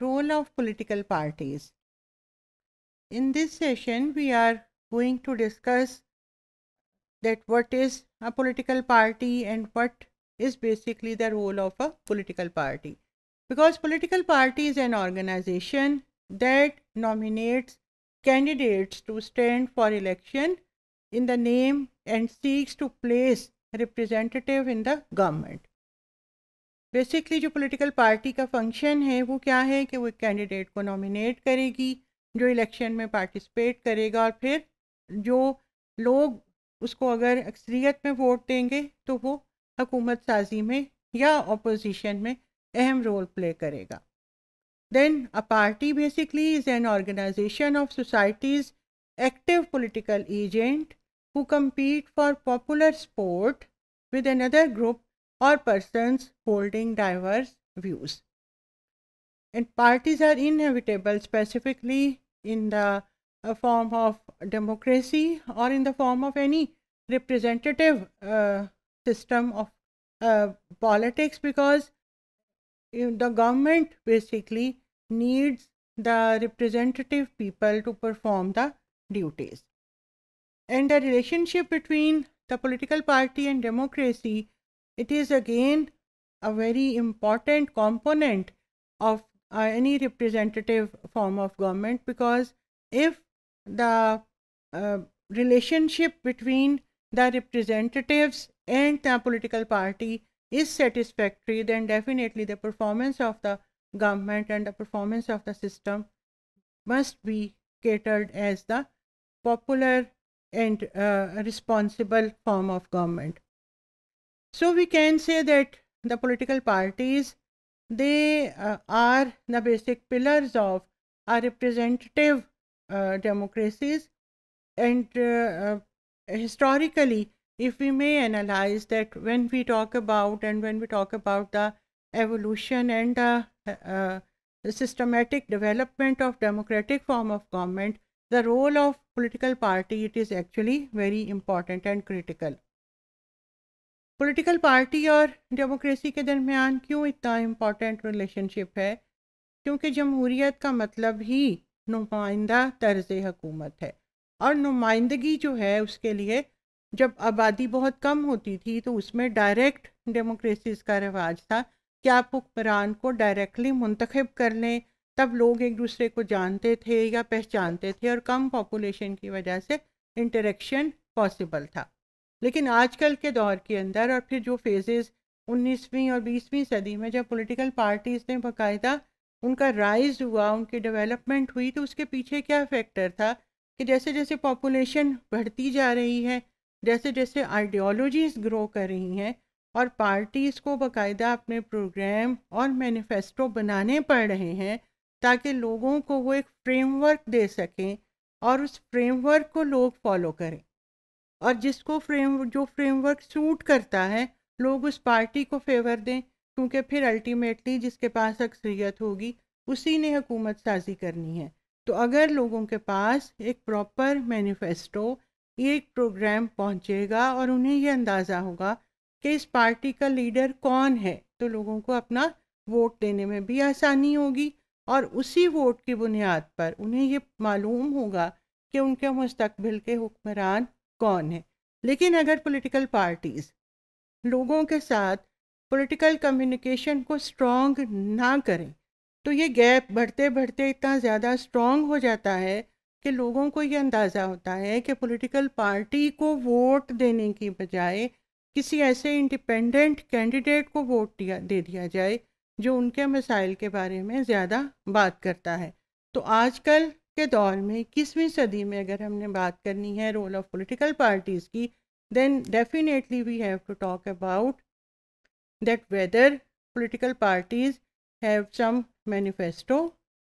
Role of political parties. In this session, we are going to discuss that what is a political party and what is basically the role of a political party. Because political party is an organization that nominates candidates to stand for election in the name and seeks to place representative in the government. Basically जो political party का function है वो क्या है कि वो एक candidate को नॉमिनेट करेगी जो इलेक्शन में पार्टिसिपेट करेगा और फिर जो लोग उसको अगर अक्सरियत में वोट देंगे तो वो हकूमत साजी में या अपोजिशन में अहम रोल प्ले करेगा then a party basically is an organisation of societies active political agent who compete for popular sport with another group or persons holding diverse views. And parties are inevitable, specifically in the uh, form of democracy or in the form of any representative uh, system of uh, politics because the government basically needs the representative people to perform the duties. And the relationship between the political party and democracy it is again a very important component of uh, any representative form of government because if the uh, relationship between the representatives and the political party is satisfactory, then definitely the performance of the government and the performance of the system must be catered as the popular and uh, responsible form of government. So we can say that the political parties, they uh, are the basic pillars of a representative uh, democracies. And uh, uh, historically, if we may analyze that when we talk about and when we talk about the evolution and the uh, systematic development of democratic form of government, the role of political party, it is actually very important and critical. Political party और democracy के दरमियान क्यों इतना important relationship है क्योंकि जमहूरीत का मतलब ही नुमाइंदा तर्ज हकूमत है और नुमाइंदगी जो है उसके लिए जब आबादी बहुत कम होती थी तो उसमें डायरेक्ट डेमोक्रेसीज का रिवाज था कि आप हुक्मरान को डायरेक्टली मंतखब कर लें तब लोग एक दूसरे को जानते थे या पहचानते थे और कम पॉपुलेशन की वजह से इंटरेक्शन पॉसिबल था लेकिन आजकल के दौर के अंदर और फिर जो फेजेस 19वीं और 20वीं सदी में जब पॉलिटिकल पार्टीज ने बाकायदा उनका राइज हुआ उनकी डेवलपमेंट हुई तो उसके पीछे क्या फैक्टर था कि जैसे जैसे पॉपुलेशन बढ़ती जा रही है जैसे जैसे आइडियोलॉजीज़ ग्रो कर रही हैं और पार्टीज़ को बाकायदा अपने प्रोग्राम और मैनिफेस्टो बनाने पड़ रहे हैं ताकि लोगों को वो एक फ्रेमवर्क दे सकें और उस फ्रेमवर्क को लोग फॉलो करें और जिसको फ्रेम जो फ्रेमवर्क सूट करता है लोग उस पार्टी को फेवर दें क्योंकि फिर अल्टीमेटली जिसके पास अक्सरियत होगी उसी ने हुकूमत साजी करनी है तो अगर लोगों के पास एक प्रॉपर मैनिफेस्टो एक प्रोग्राम पहुंचेगा और उन्हें यह अंदाज़ा होगा कि इस पार्टी का लीडर कौन है तो लोगों को अपना वोट देने में भी आसानी होगी और उसी वोट की बुनियाद पर उन्हें ये मालूम होगा कि उनके मुस्तबिल के हुक्मरान कौन है लेकिन अगर पॉलिटिकल पार्टीज लोगों के साथ पॉलिटिकल कम्युनिकेशन को स्ट्रॉन्ग ना करें तो ये गैप बढ़ते बढ़ते इतना ज़्यादा स्ट्रॉन्ग हो जाता है कि लोगों को ये अंदाज़ा होता है कि पॉलिटिकल पार्टी को वोट देने की बजाय किसी ऐसे इंडिपेंडेंट कैंडिडेट को वोट दिया दे दिया जाए जो उनके मसाइल के बारे में ज़्यादा बात करता है तो आजकल के दौर में इक्कीसवीं सदी में अगर हमने बात करनी है रोल ऑफ पोलिटिकल पार्टीज़ की then definitely we have to talk about that whether political parties have some manifesto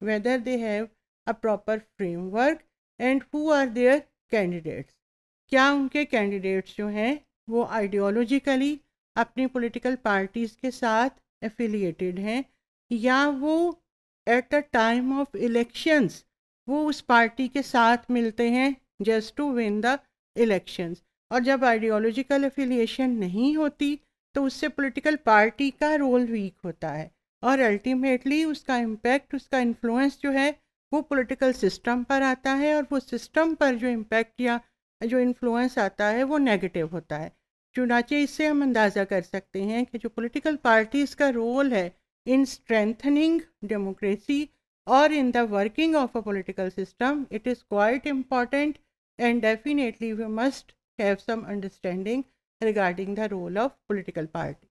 whether they have a proper framework and who are their candidates क्या उनके कैंडिडेट्स जो हैं वो आइडियोलॉजिकली अपनी political parties के साथ affiliated हैं या वो at the time of elections वो उस पार्टी के साथ मिलते हैं just to win the elections और जब आइडियोलॉजिकल एफिलिएशन नहीं होती तो उससे पॉलिटिकल पार्टी का रोल वीक होता है और अल्टीमेटली उसका इम्पैक्ट उसका इन्फ्लुएंस जो है वो पॉलिटिकल सिस्टम पर आता है और वो सिस्टम पर जो इम्पैक्ट या जो इन्फ्लुएंस आता है वो नेगेटिव होता है चुनाचे इससे हम अंदाज़ा कर सकते हैं कि जो पॉलिटिकल पार्टीज़ का रोल है in strengthening democracy or in the working of a political system, it is quite important and definitely we must have some understanding regarding the role of political party.